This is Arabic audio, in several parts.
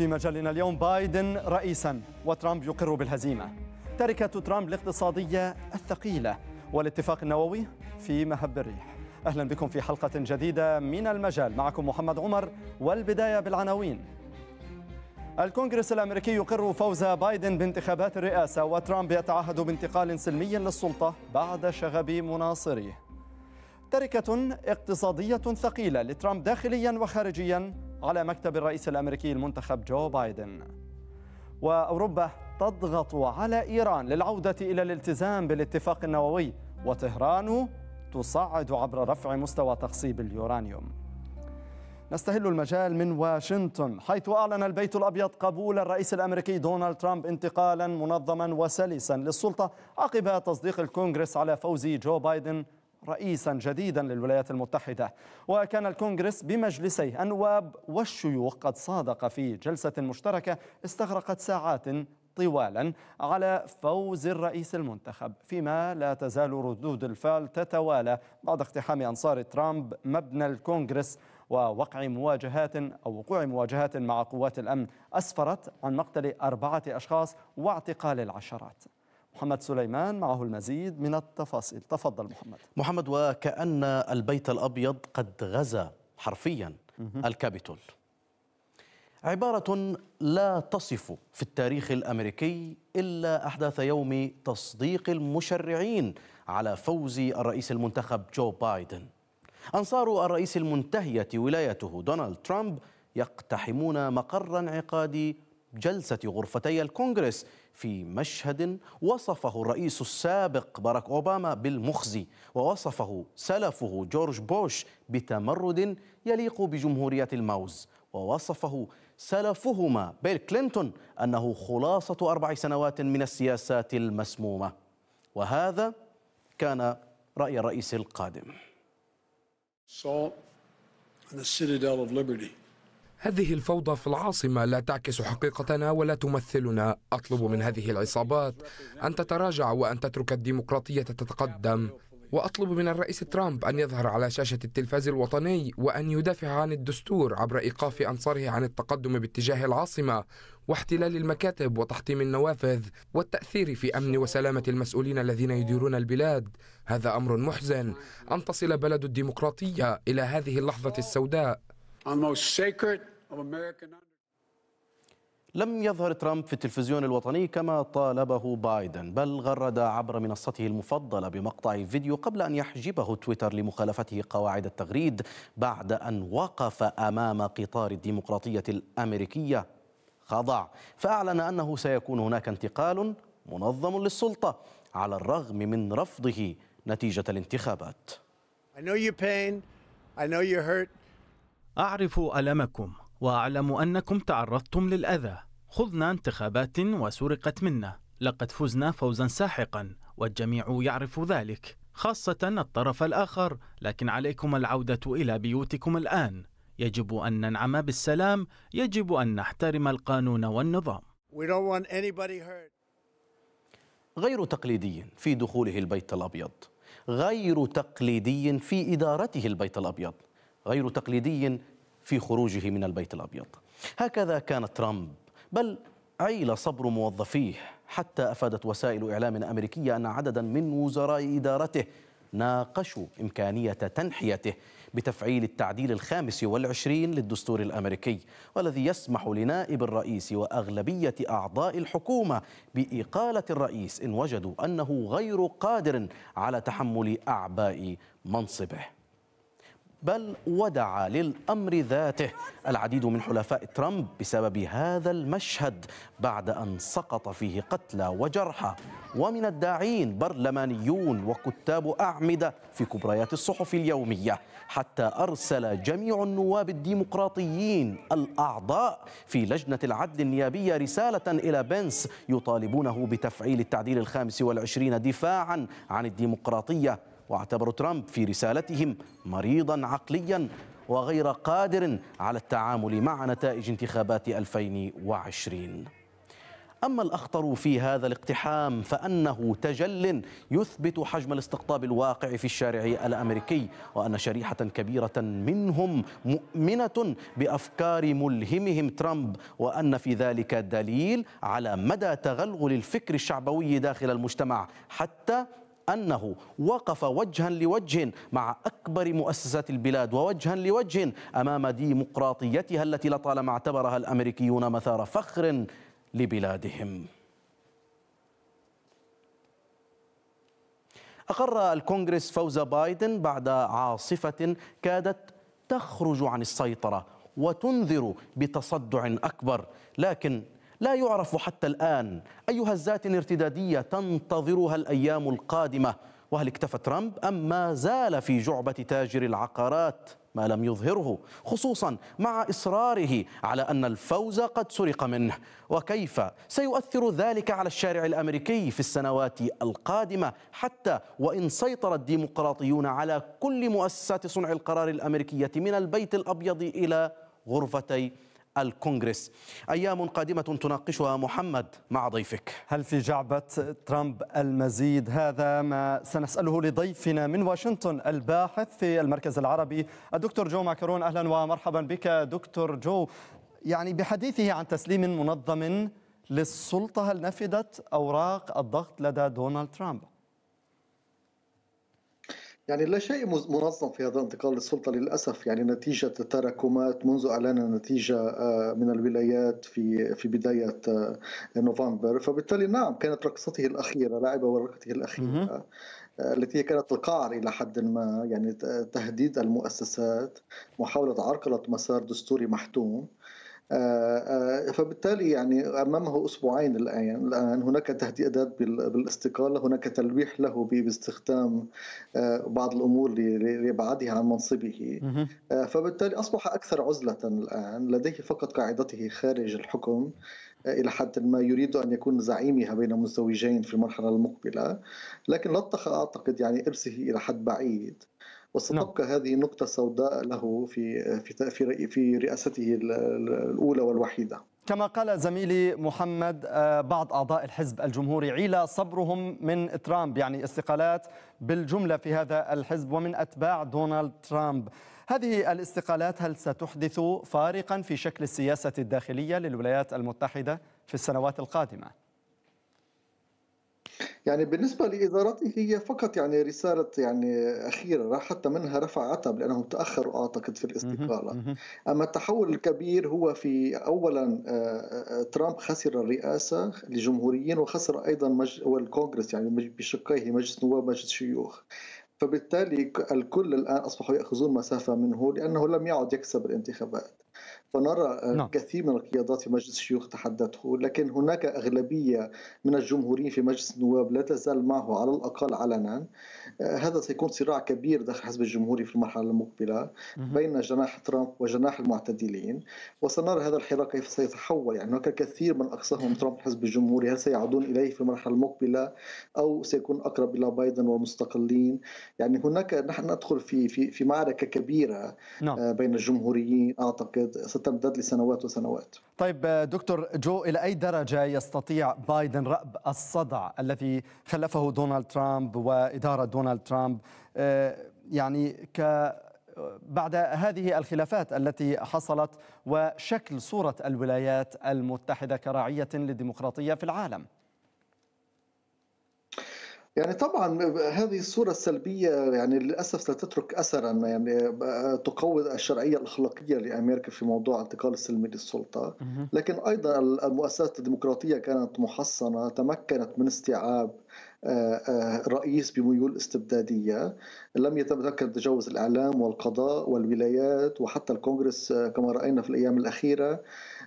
في مجلنا اليوم بايدن رئيسا وترامب يقر بالهزيمة تركة ترامب الاقتصادية الثقيلة والاتفاق النووي في مهب الريح أهلا بكم في حلقة جديدة من المجال معكم محمد عمر والبداية بالعناوين الكونغرس الأمريكي يقر فوز بايدن بانتخابات الرئاسة وترامب يتعهد بانتقال سلمي للسلطة بعد شغب مناصريه تركة اقتصادية ثقيلة لترامب داخليا وخارجيا على مكتب الرئيس الأمريكي المنتخب جو بايدن وأوروبا تضغط على إيران للعودة إلى الالتزام بالاتفاق النووي وطهران تصعد عبر رفع مستوى تخصيب اليورانيوم نستهل المجال من واشنطن حيث أعلن البيت الأبيض قبول الرئيس الأمريكي دونالد ترامب انتقالا منظما وسلسا للسلطة عقب تصديق الكونغرس على فوز جو بايدن رئيسا جديدا للولايات المتحدة وكان الكونغرس بمجلسي النواب والشيوخ قد صادق في جلسة مشتركة استغرقت ساعات طوالا على فوز الرئيس المنتخب فيما لا تزال ردود الفعل تتوالى بعد اقتحام أنصار ترامب مبنى الكونغرس ووقع مواجهات أو وقوع مواجهات مع قوات الأمن أسفرت عن مقتل أربعة أشخاص واعتقال العشرات محمد سليمان معه المزيد من التفاصيل تفضل محمد محمد وكأن البيت الأبيض قد غزا حرفيا الكابيتول عبارة لا تصف في التاريخ الأمريكي إلا أحداث يوم تصديق المشرعين على فوز الرئيس المنتخب جو بايدن أنصار الرئيس المنتهية ولايته دونالد ترامب يقتحمون مقر انعقاد جلسة غرفتي الكونغرس في مشهد وصفه الرئيس السابق باراك اوباما بالمخزي ووصفه سلفه جورج بوش بتمرد يليق بجمهوريه الموز ووصفه سلفهما بيل كلينتون انه خلاصه اربع سنوات من السياسات المسمومه وهذا كان راي الرئيس القادم. and the citadel of liberty. هذه الفوضى في العاصمة لا تعكس حقيقتنا ولا تمثلنا أطلب من هذه العصابات أن تتراجع وأن تترك الديمقراطية تتقدم وأطلب من الرئيس ترامب أن يظهر على شاشة التلفاز الوطني وأن يدافع عن الدستور عبر إيقاف أنصاره عن التقدم باتجاه العاصمة واحتلال المكاتب وتحطيم النوافذ والتأثير في أمن وسلامة المسؤولين الذين يديرون البلاد هذا أمر محزن أن تصل بلد الديمقراطية إلى هذه اللحظة السوداء لم يظهر ترامب في التلفزيون الوطني كما طالبه بايدن بل غرد عبر منصته المفضلة بمقطع فيديو قبل أن يحجبه تويتر لمخالفته قواعد التغريد بعد أن وقف أمام قطار الديمقراطية الأمريكية خضع فأعلن أنه سيكون هناك انتقال منظم للسلطة على الرغم من رفضه نتيجة الانتخابات I know pain. I know أعرف ألمكم وأعلم أنكم تعرضتم للأذى خضنا انتخابات وسرقت منا لقد فزنا فوزا ساحقا والجميع يعرف ذلك خاصة الطرف الآخر لكن عليكم العودة إلى بيوتكم الآن يجب أن ننعم بالسلام يجب أن نحترم القانون والنظام غير تقليدي في دخوله البيت الأبيض غير تقليدي في إدارته البيت الأبيض غير تقليدي في خروجه من البيت الأبيض هكذا كان ترامب بل عيل صبر موظفيه حتى أفادت وسائل إعلام أمريكية أن عددا من وزراء إدارته ناقشوا إمكانية تنحيته بتفعيل التعديل الخامس والعشرين للدستور الأمريكي والذي يسمح لنائب الرئيس وأغلبية أعضاء الحكومة بإقالة الرئيس إن وجدوا أنه غير قادر على تحمل أعباء منصبه بل ودعا للأمر ذاته العديد من حلفاء ترامب بسبب هذا المشهد بعد أن سقط فيه قتلى وجرحى ومن الداعين برلمانيون وكتاب أعمدة في كبريات الصحف اليومية حتى أرسل جميع النواب الديمقراطيين الأعضاء في لجنة العدل النيابية رسالة إلى بنس يطالبونه بتفعيل التعديل الخامس والعشرين دفاعا عن الديمقراطية واعتبروا ترامب في رسالتهم مريضا عقليا وغير قادر على التعامل مع نتائج انتخابات 2020 أما الأخطر في هذا الاقتحام فأنه تجل يثبت حجم الاستقطاب الواقع في الشارع الأمريكي وأن شريحة كبيرة منهم مؤمنة بأفكار ملهمهم ترامب وأن في ذلك دليل على مدى تغلغل الفكر الشعبوي داخل المجتمع حتى أنه وقف وجها لوجه مع أكبر مؤسسات البلاد ووجها لوجه أمام ديمقراطيتها التي لطالما اعتبرها الأمريكيون مثار فخر لبلادهم أقر الكونغرس فوز بايدن بعد عاصفة كادت تخرج عن السيطرة وتنذر بتصدع أكبر لكن لا يعرف حتى الآن أي هزات ارتدادية تنتظرها الأيام القادمة وهل اكتفى ترامب أم ما زال في جعبة تاجر العقارات ما لم يظهره خصوصا مع إصراره على أن الفوز قد سرق منه وكيف سيؤثر ذلك على الشارع الأمريكي في السنوات القادمة حتى وإن سيطر الديمقراطيون على كل مؤسسات صنع القرار الأمريكية من البيت الأبيض إلى غرفتي الكونغرس أيام قادمة تناقشها محمد مع ضيفك هل في جعبة ترامب المزيد هذا ما سنسأله لضيفنا من واشنطن الباحث في المركز العربي الدكتور جو ماكرون أهلا ومرحبا بك دكتور جو يعني بحديثه عن تسليم منظم للسلطة هل نفذت أوراق الضغط لدى دونالد ترامب؟ يعني لا شيء منظم في هذا انتقال السلطة للأسف يعني نتيجة تراكمات منذ أعلان نتيجة آه، من الولايات في في بداية آه، نوفمبر فبالتالي نعم كانت رقصته الأخيرة لعب ورقته الأخيرة آه، التي كانت القعر إلى حد ما يعني تهديد المؤسسات محاولة عرقلة مسار دستوري محتوم آه، آه، فبالتالي يعني امامه اسبوعين الان الان هناك تهديدات بالاستقاله هناك تلويح له باستخدام آه، بعض الامور لابعاده عن منصبه فبالتالي اصبح اكثر عزله الان لديه فقط قاعدته خارج الحكم الى حد ما يريد ان يكون زعيمها بين مزدوجين في المرحله المقبله لكن لطخ اعتقد يعني ارسه الى حد بعيد نعم. وستبقى نعم. هذه نقطة سوداء له في في في, في رئاسته الأولى والوحيدة كما قال زميلي محمد آه، بعض أعضاء الحزب الجمهوري عيلة صبرهم من ترامب يعني استقالات بالجملة في هذا الحزب ومن أتباع دونالد ترامب هذه الاستقالات هل ستحدث فارقا في شكل السياسة الداخلية للولايات المتحدة في السنوات القادمة؟ يعني بالنسبة لإدارته هي فقط يعني رسالة يعني أخيرة راح حتى منها رفع عتب لأنه تأخر أعتقد في الاستقالة أما التحول الكبير هو في أولا آه، آه، آه، ترامب خسر الرئاسة للجمهوريين وخسر أيضا والكونغرس يعني بشقيه مجلس نواب مجلس شيوخ فبالتالي الكل الآن أصبحوا يأخذون مسافة منه لأنه لم يعد يكسب الانتخابات فنرى آه، نعم. كثير من القيادات في مجلس الشيوخ تحدثه لكن هناك أغلبية من الجمهوريين في مجلس النواب لا تزال معه على الأقل علنا آه، هذا سيكون صراع كبير داخل الحزب الجمهوري في المرحلة المقبلة بين جناح ترامب وجناح المعتدلين وسنرى هذا الحراك كيف سيتحول يعني هناك كثير من أقصاهم ترامب الحزب الجمهوري هل سيعودون إليه في المرحلة المقبلة أو سيكون أقرب إلى بايدن والمستقلين يعني هناك نحن ندخل في في في معركة كبيرة نعم. آه، بين الجمهوريين أعتقد ستمتد لسنوات وسنوات طيب دكتور جو إلى أي درجة يستطيع بايدن رأب الصدع الذي خلفه دونالد ترامب وإدارة دونالد ترامب آه، يعني ك بعد هذه الخلافات التي حصلت وشكل صورة الولايات المتحدة كراعية للديمقراطية في العالم يعني طبعا هذه الصورة السلبية يعني للأسف ستترك أثرا يعني تقوض الشرعية الأخلاقية لأمريكا في موضوع انتقال السلمي للسلطة لكن أيضا المؤسسات الديمقراطية كانت محصنة تمكنت من استيعاب آه، آه، رئيس بميول استبدادية لم يتمكن تجاوز الإعلام والقضاء والولايات وحتى الكونغرس آه، كما رأينا في الأيام الأخيرة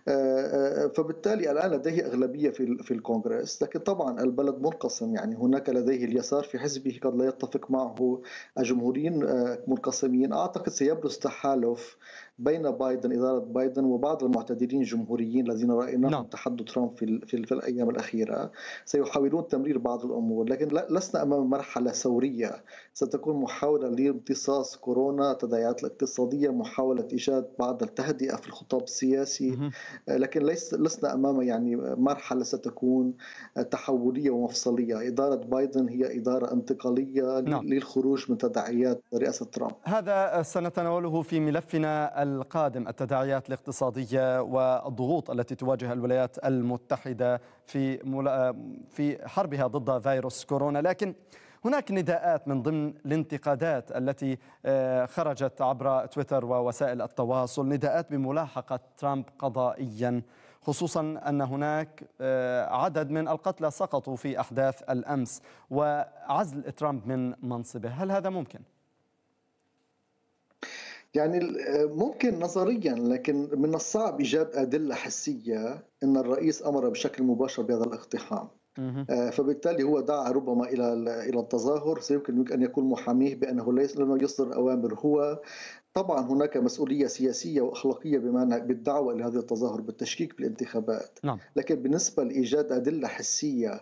آه، آه، فبالتالي الان لديه اغلبيه في في الكونغرس لكن طبعا البلد منقسم يعني هناك لديه اليسار في حزبه قد لا يتفق معه الجمهوريين آه، منقسمين اعتقد سيبرز تحالف بين بايدن إدارة بايدن وبعض المعتدلين الجمهوريين الذين رأيناهم نعم. تحدوا ترامب في, في, في الأيام الأخيرة سيحاولون تمرير بعض الأمور لكن لسنا أمام مرحلة ثورية ستكون محاولة لامتصاص كورونا التداعيات الاقتصادية محاولة إيجاد بعض التهدئة في الخطاب السياسي لكن ليس لسنا أمام يعني مرحلة ستكون تحولية ومفصلية إدارة بايدن هي إدارة انتقالية نعم. للخروج من تداعيات رئاسة ترامب هذا سنتناوله في ملفنا القادم التداعيات الاقتصادية والضغوط التي تواجه الولايات المتحدة في في حربها ضد فيروس كورونا لكن هناك نداءات من ضمن الانتقادات التي آه، خرجت عبر تويتر ووسائل التواصل نداءات بملاحقة ترامب قضائيا خصوصا أن هناك آه، عدد من القتلى سقطوا في أحداث الأمس وعزل ترامب من منصبه هل هذا ممكن؟ يعني آه، ممكن نظريا لكن من الصعب ايجاد ادله حسيه ان الرئيس امر بشكل مباشر بهذا الاقتحام آه، فبالتالي هو دعا ربما الى الى التظاهر سيمكن ان يكون محاميه بانه ليس لم يصدر اوامر هو طبعا هناك مسؤوليه سياسيه واخلاقيه بمعنى بالدعوه الى هذه التظاهر بالتشكيك بالانتخابات نعم. لكن بالنسبه لايجاد ادله حسيه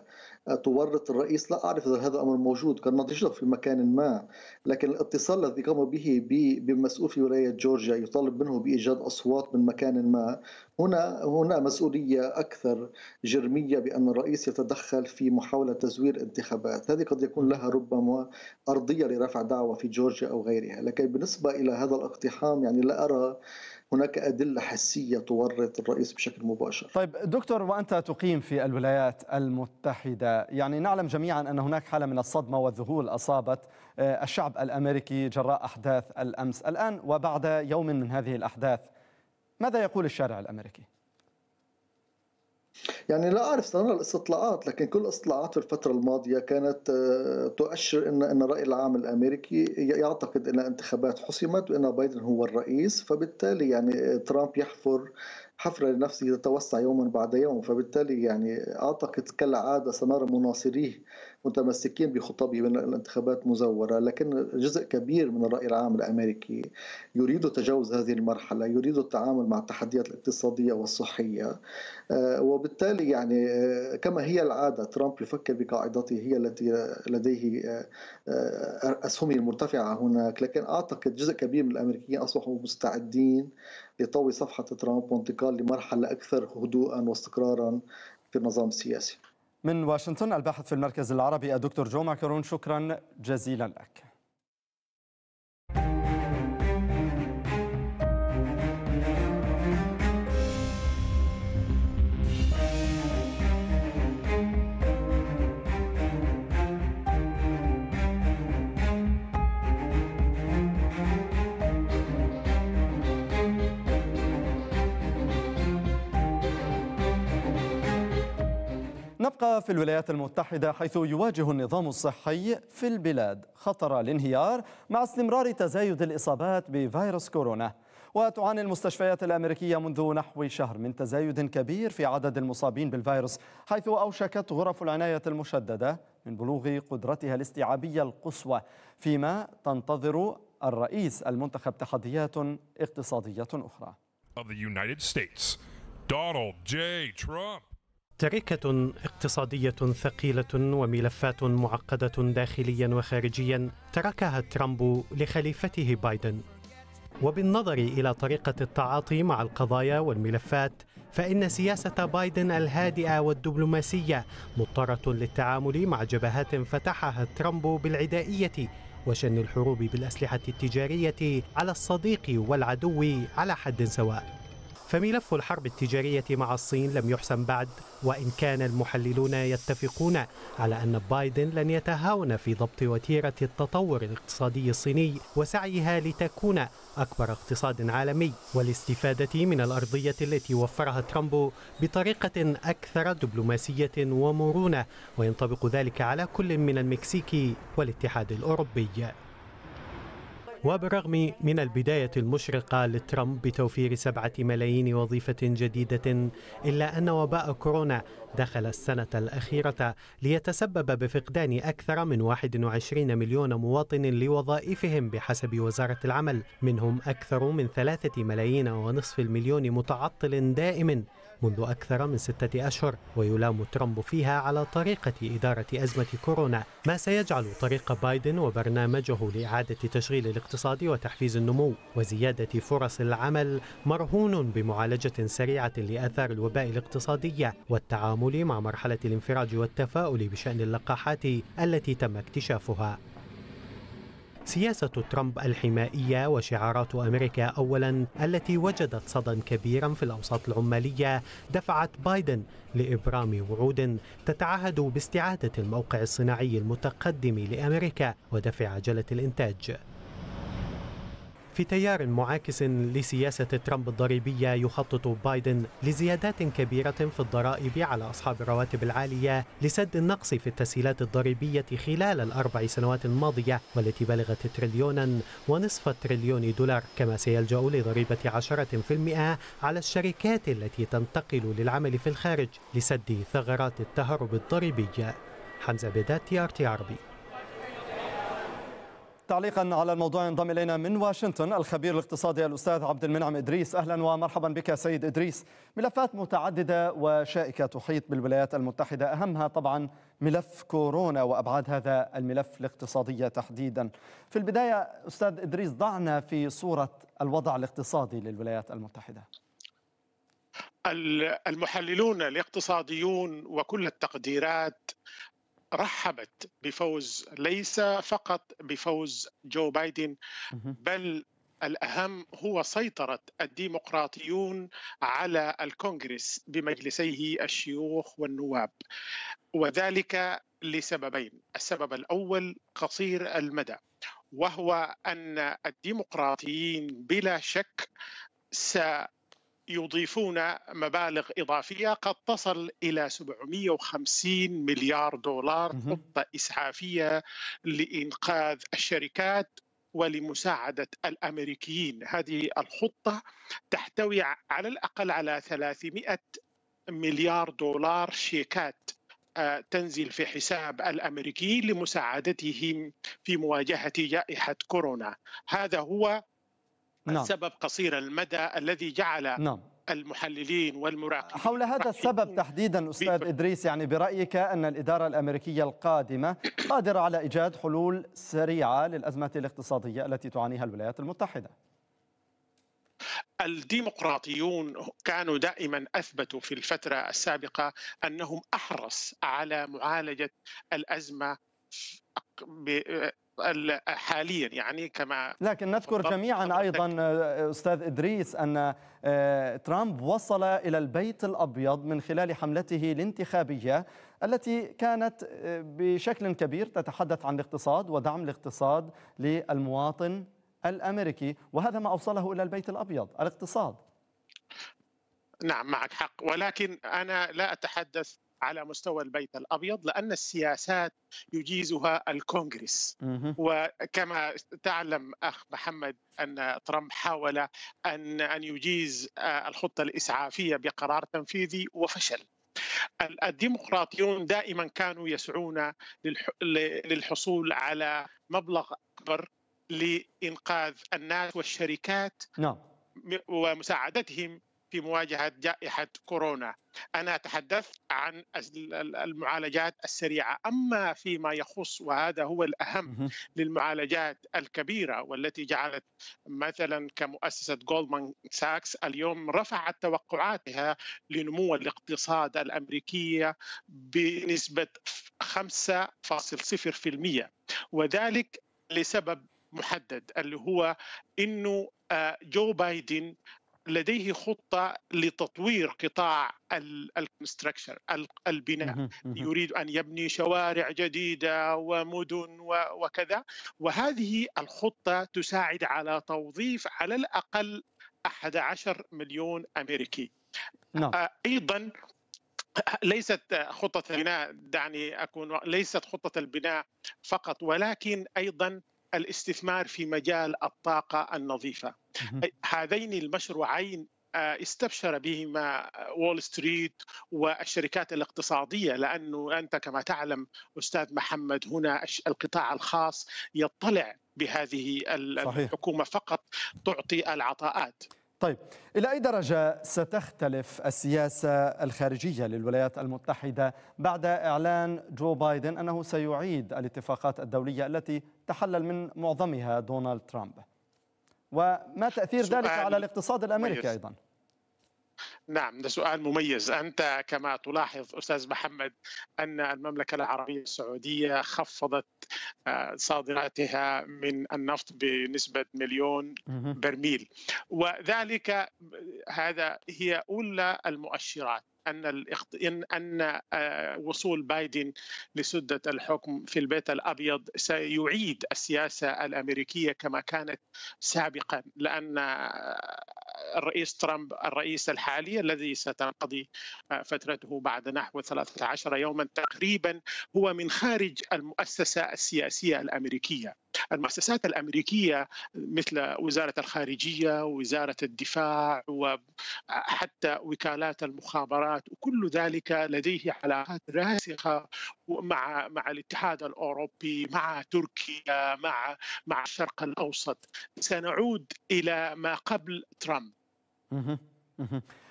تورط الرئيس لا أعرف إذا هذا الأمر موجود قد نتيجة في مكان ما لكن الاتصال الذي قام به بمسؤول في ولاية جورجيا يطالب منه بإيجاد أصوات من مكان ما هنا هنا مسؤولية أكثر جرمية بأن الرئيس يتدخل في محاولة تزوير انتخابات هذه قد يكون لها ربما أرضية لرفع دعوة في جورجيا أو غيرها لكن بالنسبة إلى هذا الاقتحام يعني لا أرى هناك أدلة حسية تورط الرئيس بشكل مباشر طيب دكتور وأنت تقيم في الولايات المتحدة يعني نعلم جميعا أن هناك حالة من الصدمة والذهول أصابت آه، الشعب الأمريكي جراء أحداث الأمس الآن وبعد يوم من هذه الأحداث ماذا يقول الشارع الأمريكي؟ يعني لا أعرف استمر الاستطلاعات لكن كل الاستطلاعات في الفترة الماضية كانت آه، تؤشر أن أن الرأي العام الأمريكي يعتقد أن الانتخابات حسمت وأن بايدن هو الرئيس فبالتالي يعني آه، ترامب يحفر حفرة لنفسه تتوسع يوما بعد يوم فبالتالي يعني أعتقد كالعادة سنرى مناصريه متمسكين بخطبه من الانتخابات مزورة لكن جزء كبير من الرأي العام الأمريكي يريد تجاوز هذه المرحلة يريد التعامل مع التحديات الاقتصادية والصحية آه، وبالتالي يعني آه، كما هي العادة ترامب يفكر بقاعدته هي التي لديه آه، أسهمه المرتفعة هناك لكن أعتقد جزء كبير من الأمريكيين أصبحوا مستعدين لطوي صفحة ترامب وانتقال لمرحلة أكثر هدوءا واستقرارا في النظام السياسي من واشنطن الباحث في المركز العربي الدكتور جو ماكرون شكرا جزيلا لك نبقى في الولايات المتحدة حيث يواجه النظام الصحي في البلاد خطر الانهيار مع استمرار تزايد الإصابات بفيروس كورونا وتعاني المستشفيات الأمريكية منذ نحو شهر من تزايد كبير في عدد المصابين بالفيروس حيث أوشكت غرف العناية المشددة من بلوغ قدرتها الاستيعابية القصوى فيما تنتظر الرئيس المنتخب تحديات اقتصادية أخرى. Of the United States, Donald J. Trump. تركة اقتصادية ثقيلة وملفات معقدة داخليا وخارجيا تركها ترامب لخليفته بايدن. وبالنظر إلى طريقة التعاطي مع القضايا والملفات فإن سياسة بايدن الهادئة والدبلوماسية مضطرة للتعامل مع جبهات فتحها ترامب بالعدائية وشن الحروب بالأسلحة التجارية على الصديق والعدو على حد سواء. فملف الحرب التجارية مع الصين لم يحسم بعد وإن كان المحللون يتفقون على أن بايدن لن يتهاون في ضبط وتيرة التطور الاقتصادي الصيني وسعيها لتكون أكبر اقتصاد عالمي والاستفادة من الأرضية التي وفرها ترامب بطريقة أكثر دبلوماسية ومرونة وينطبق ذلك على كل من المكسيك والاتحاد الأوروبي وبالرغم من البداية المشرقة لترامب بتوفير سبعة ملايين وظيفة جديدة إلا أن وباء كورونا دخل السنة الأخيرة ليتسبب بفقدان أكثر من 21 مليون مواطن لوظائفهم بحسب وزارة العمل منهم أكثر من ثلاثة ملايين ونصف المليون متعطل دائم منذ أكثر من ستة أشهر ويلام ترامب فيها على طريقة إدارة أزمة كورونا ما سيجعل طريق بايدن وبرنامجه لإعادة تشغيل الاقتصاد وتحفيز النمو وزيادة فرص العمل مرهون بمعالجة سريعة لآثار الوباء الاقتصادية والتعامل مع مرحلة الانفراج والتفاؤل بشأن اللقاحات التي تم اكتشافها سياسة ترامب الحمائية وشعارات أمريكا أولا التي وجدت صدى كبيرا في الأوساط العمالية دفعت بايدن لإبرام وعود تتعهد باستعادة الموقع الصناعي المتقدم لأمريكا ودفع عجلة الإنتاج في تيار معاكس لسياسة ترامب الضريبية يخطط بايدن لزيادات كبيرة في الضرائب على أصحاب الرواتب العالية لسد النقص في التسهيلات الضريبية خلال الأربع سنوات الماضية والتي بلغت تريليونا ونصف تريليون دولار كما سيلجأ لضريبة 10% على الشركات التي تنتقل للعمل في الخارج لسد ثغرات التهرب الضريبي حمزة بدات تي عربي تعليقا على الموضوع ينضم الينا من واشنطن الخبير الاقتصادي الاستاذ عبد المنعم ادريس اهلا ومرحبا بك سيد ادريس ملفات متعدده وشائكه تحيط بالولايات المتحده اهمها طبعا ملف كورونا وابعاد هذا الملف الاقتصاديه تحديدا في البدايه استاذ ادريس ضعنا في صوره الوضع الاقتصادي للولايات المتحده المحللون الاقتصاديون وكل التقديرات رحبت بفوز ليس فقط بفوز جو بايدن بل الأهم هو سيطرة الديمقراطيون على الكونغرس بمجلسيه الشيوخ والنواب وذلك لسببين السبب الأول قصير المدى وهو أن الديمقراطيين بلا شك س يضيفون مبالغ إضافية قد تصل إلى 750 مليار دولار خطة إسعافية لإنقاذ الشركات ولمساعدة الأمريكيين هذه الخطة تحتوي على الأقل على 300 مليار دولار شيكات آه، تنزل في حساب الامريكيين لمساعدتهم في مواجهه جائحه كورونا هذا هو نعم. السبب قصير المدى الذي جعل نعم. المحللين والمراقبين حول هذا السبب تحديدا أستاذ إدريس يعني برأيك أن الإدارة الأمريكية القادمة قادرة على إيجاد حلول سريعة للأزمة الاقتصادية التي تعانيها الولايات المتحدة الديمقراطيون كانوا دائما اثبتوا في الفتره السابقه انهم احرص على معالجه الازمه حاليا يعني كما لكن نذكر جميعا ايضا آه، استاذ ادريس ان آه، ترامب وصل الى البيت الابيض من خلال حملته الانتخابيه التي كانت آه، بشكل كبير تتحدث عن الاقتصاد ودعم الاقتصاد للمواطن الامريكي وهذا ما اوصله الى البيت الابيض الاقتصاد نعم معك حق ولكن انا لا اتحدث على مستوى البيت الابيض لان السياسات يجيزها الكونغرس وكما تعلم اخ محمد ان ترامب حاول ان ان يجيز آه، الخطه الاسعافيه بقرار تنفيذي وفشل الديمقراطيون دائما كانوا يسعون للحصول على مبلغ اكبر لانقاذ الناس والشركات نعم ومساعدتهم في مواجهه جائحه كورونا انا تحدثت عن المعالجات السريعه اما فيما يخص وهذا هو الاهم للمعالجات الكبيره والتي جعلت مثلا كمؤسسه جولدمان ساكس اليوم رفعت توقعاتها لنمو الاقتصاد الامريكيه بنسبه 5.0% وذلك لسبب محدد اللي هو انه آه، جو بايدن لديه خطه لتطوير قطاع الكونستراكشر البناء يريد ان يبني شوارع جديده ومدن وكذا وهذه الخطه تساعد على توظيف على الاقل 11 مليون امريكي نعم. ايضا ليست خطة البناء دعني أكون ليست خطة البناء فقط ولكن أيضا الاستثمار في مجال الطاقه النظيفه هذين المشروعين آه، استبشر بهما آه، وول ستريت والشركات الاقتصادية لأنه أنت كما تعلم أستاذ محمد هنا القطاع الخاص يطلع بهذه الحكومة صحيح. فقط تعطي العطاءات طيب إلى أي درجة ستختلف السياسة الخارجية للولايات المتحدة بعد إعلان جو بايدن أنه سيعيد الاتفاقات الدولية التي تحلل من معظمها دونالد ترامب وما تأثير ذلك على الاقتصاد الأمريكي أيضاً؟ نعم ده سؤال مميز أنت كما تلاحظ أستاذ محمد أن المملكة العربية السعودية خفضت آه، صادراتها من النفط بنسبة مليون برميل وذلك هذا هي أولى المؤشرات ان ان آه، وصول بايدن لسده الحكم في البيت الابيض سيعيد السياسه الامريكيه كما كانت سابقا لان الرئيس ترامب الرئيس الحالي الذي ستنقضي آه، فترته بعد نحو 13 يوما تقريبا هو من خارج المؤسسه السياسيه الامريكيه. المؤسسات الامريكيه مثل وزاره الخارجيه وزاره الدفاع وحتى وكالات المخابرات وكل ذلك لديه علاقات راسخه مع مع الاتحاد الاوروبي مع تركيا مع مع الشرق الاوسط سنعود الى ما قبل ترامب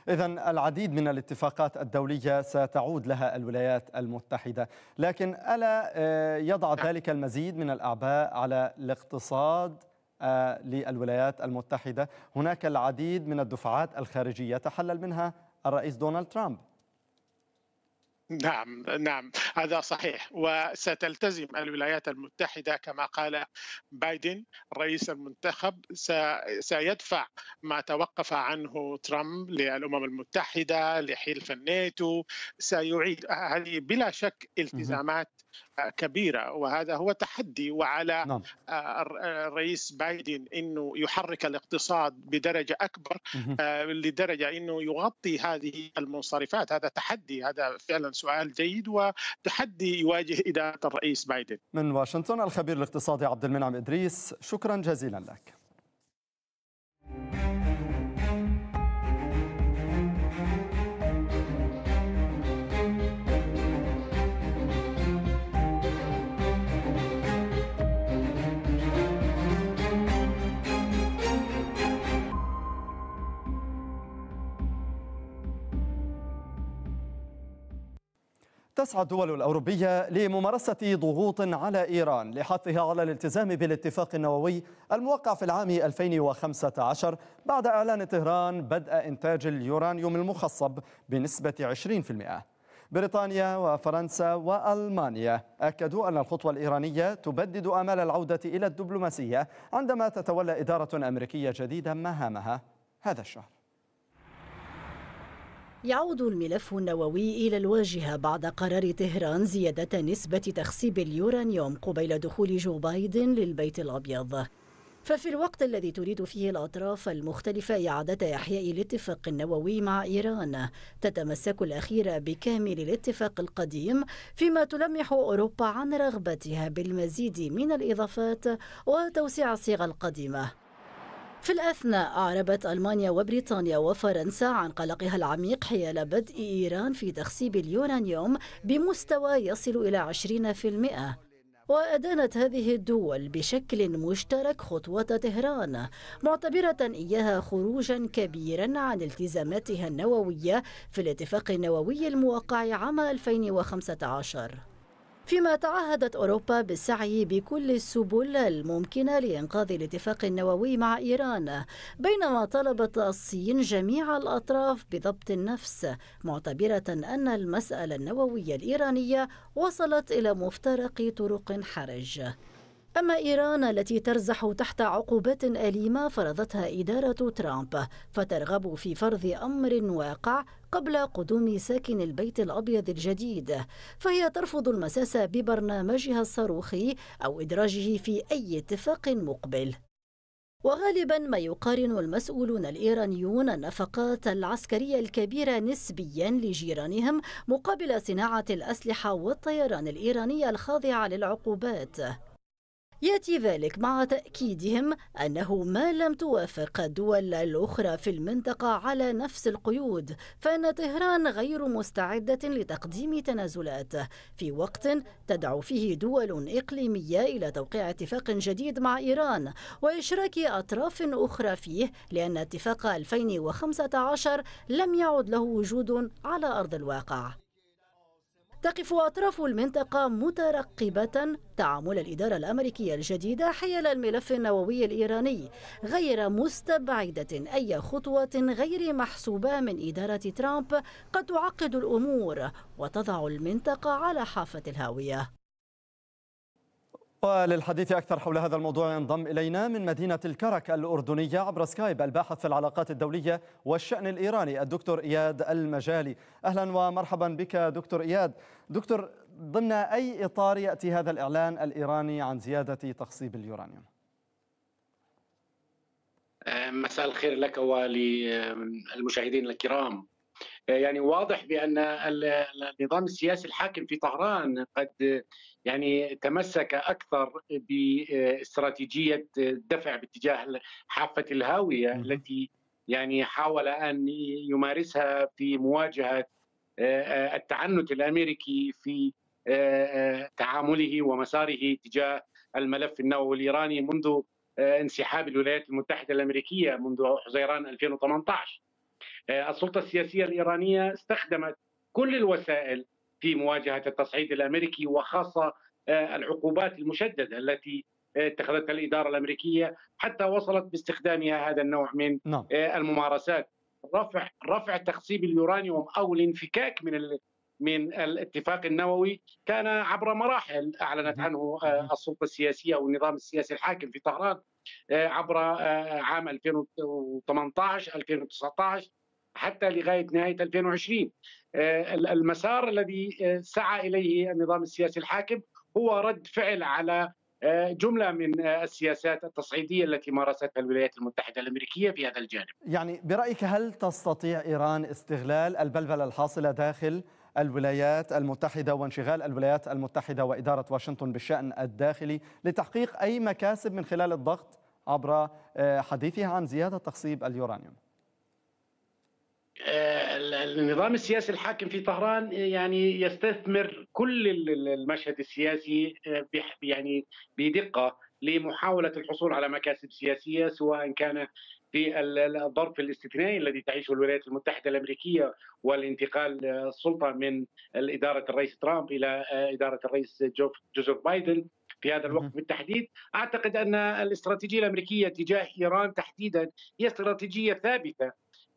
إذا العديد من الاتفاقات الدولية ستعود لها الولايات المتحدة، لكن ألا آه، يضع نعم. ذلك المزيد من الأعباء على الاقتصاد آه، للولايات المتحدة؟ هناك العديد من الدفعات الخارجية تحلل منها الرئيس دونالد ترامب. نعم نعم هذا صحيح وستلتزم الولايات المتحده كما قال بايدن الرئيس المنتخب سيدفع ما توقف عنه ترامب للامم المتحده لحلف الناتو سيعيد هذه بلا شك التزامات كبيرة وهذا هو تحدي وعلى نعم. آه، آه، الرئيس بايدن أنه يحرك الاقتصاد بدرجة أكبر آه، لدرجة أنه يغطي هذه المنصرفات هذا تحدي هذا فعلا سؤال جيد وتحدي يواجه إدارة الرئيس بايدن من واشنطن الخبير الاقتصادي عبد المنعم إدريس شكرا جزيلا لك تسعى الدول الأوروبية لممارسة ضغوط على إيران لحثها على الالتزام بالاتفاق النووي الموقع في العام 2015 بعد إعلان طهران بدء إنتاج اليورانيوم المخصب بنسبة 20% بريطانيا وفرنسا والمانيا اكدوا ان الخطوه الايرانيه تبدد امال العوده الى الدبلوماسيه عندما تتولى اداره امريكيه جديده مهامها هذا الشهر يعود الملف النووي إلى الواجهة بعد قرار طهران زيادة نسبة تخصيب اليورانيوم قبيل دخول جو بايدن للبيت الأبيض ففي الوقت الذي تريد فيه الأطراف المختلفة إعادة إحياء الاتفاق النووي مع إيران تتمسك الأخيرة بكامل الاتفاق القديم فيما تلمح أوروبا عن رغبتها بالمزيد من الإضافات وتوسيع الصيغة القديمة في الأثناء أعربت ألمانيا وبريطانيا وفرنسا عن قلقها العميق حيال بدء إيران في تخصيب اليورانيوم بمستوى يصل إلى 20% وأدانت هذه الدول بشكل مشترك خطوة طهران معتبرة إياها خروجا كبيرا عن التزاماتها النووية في الاتفاق النووي الموقع عام 2015 فيما تعهدت أوروبا بالسعي بكل السبل الممكنة لإنقاذ الاتفاق النووي مع إيران بينما طلبت الصين جميع الأطراف بضبط النفس معتبرة أن المسألة النووية الإيرانية وصلت إلى مفترق طرق حرج أما إيران التي ترزح تحت عقوبات أليمة فرضتها إدارة ترامب فترغب في فرض أمر واقع قبل قدوم ساكن البيت الأبيض الجديد فهي ترفض المساس ببرنامجها الصاروخي أو إدراجه في أي اتفاق مقبل وغالبا ما يقارن المسؤولون الايرانيون النفقات العسكريه الكبيره نسبيا لجيرانهم مقابل صناعه الاسلحه والطيران الايرانيه الخاضعه للعقوبات يأتي ذلك مع تأكيدهم أنه ما لم توافق الدول الأخرى في المنطقة على نفس القيود فإن طهران غير مستعدة لتقديم تنازلات في وقت تدعو فيه دول إقليمية إلى توقيع اتفاق جديد مع إيران وإشراك أطراف أخرى فيه لأن اتفاق 2015 لم يعد له وجود على أرض الواقع تقف أطراف المنطقة مترقبة تعامل الإدارة الأمريكية الجديدة حيال الملف النووي الإيراني غير مستبعدة أي خطوة غير محسوبة من إدارة ترامب قد تعقد الأمور وتضع المنطقة على حافة الهاوية وللحديث أكثر حول هذا الموضوع ينضم إلينا من مدينة الكرك الأردنية عبر سكايب الباحث في العلاقات الدولية والشأن الإيراني الدكتور إياد المجالي أهلا ومرحبا بك دكتور إياد دكتور ضمن أي إطار يأتي هذا الإعلان الإيراني عن زيادة تخصيب اليورانيوم؟ آه، مساء الخير لك وللمشاهدين الكرام آه، يعني واضح بان النظام السياسي الحاكم في طهران قد يعني تمسك اكثر باستراتيجيه الدفع باتجاه حافه الهاويه التي يعني حاول ان يمارسها في مواجهه آه، آه، التعنت الامريكي في تعامله ومساره تجاه الملف النووي الايراني منذ انسحاب الولايات المتحده الامريكيه منذ حزيران 2018 آه، السلطه السياسيه الايرانيه استخدمت كل الوسائل في مواجهه التصعيد الامريكي وخاصه آه، العقوبات المشدده التي آه، اتخذتها الاداره الامريكيه حتى وصلت باستخدامها هذا النوع من نعم. الممارسات رفع رفع تخصيب اليورانيوم او الانفكاك من ال... من الاتفاق النووي كان عبر مراحل اعلنت عنه السلطه السياسيه او النظام السياسي الحاكم في طهران عبر عام 2018 2019 حتى لغايه نهايه 2020 آه، المسار الذي آه، سعى اليه النظام السياسي الحاكم هو رد فعل على آه، جمله من السياسات التصعيديه التي مارستها الولايات المتحده الامريكيه في هذا الجانب. يعني برايك هل تستطيع ايران استغلال البلبله الحاصله داخل الولايات المتحده وانشغال الولايات المتحده واداره واشنطن بالشان الداخلي لتحقيق اي مكاسب من خلال الضغط عبر حديثها عن زياده تخصيب اليورانيوم؟ النظام السياسي الحاكم في طهران يعني يستثمر كل المشهد السياسي آه، يعني بدقه لمحاوله الحصول على مكاسب سياسيه سواء كان في الظرف الاستثنائي الذي تعيشه الولايات المتحده الامريكيه والانتقال آه، السلطه من اداره الرئيس ترامب الى آه، اداره الرئيس جوزيف بايدن في هذا الوقت بالتحديد اعتقد ان الاستراتيجيه الامريكيه تجاه ايران تحديدا هي استراتيجيه ثابته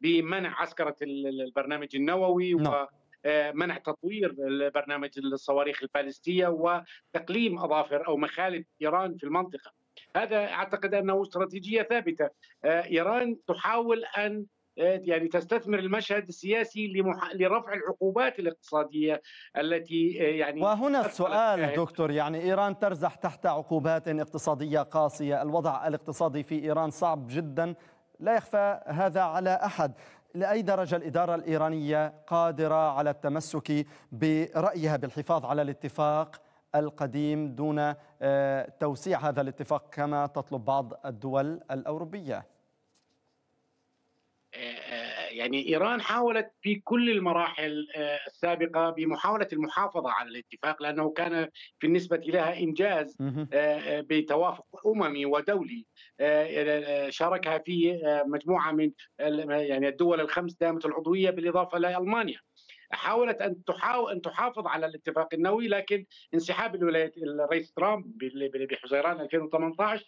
بمنع عسكرة البرنامج النووي نعم. ومنع آه، تطوير برنامج الصواريخ البالستية وتقليم أظافر أو مخالب إيران في المنطقة هذا أعتقد أنه استراتيجية ثابتة آه، إيران تحاول أن آه، يعني تستثمر المشهد السياسي لمح... لرفع العقوبات الاقتصادية التي يعني وهنا السؤال دكتور يعني إيران ترزح تحت عقوبات اقتصادية قاسية الوضع الاقتصادي في إيران صعب جدا لا يخفى هذا على أحد لأي درجة الإدارة الإيرانية قادرة على التمسك برأيها بالحفاظ على الاتفاق القديم دون آه، توسيع هذا الاتفاق كما تطلب بعض الدول الأوروبية آه، يعني إيران حاولت في كل المراحل آه، السابقة بمحاولة المحافظة على الاتفاق لأنه كان بالنسبة لها إنجاز آه، بتوافق أممي ودولي آه، شاركها فيه مجموعة من يعني الدول الخمس دائمه العضوية بالإضافة لألمانيا حاولت ان تحاول ان تحافظ على الاتفاق النووي لكن انسحاب الولايات الرئيس ترامب بحزيران 2018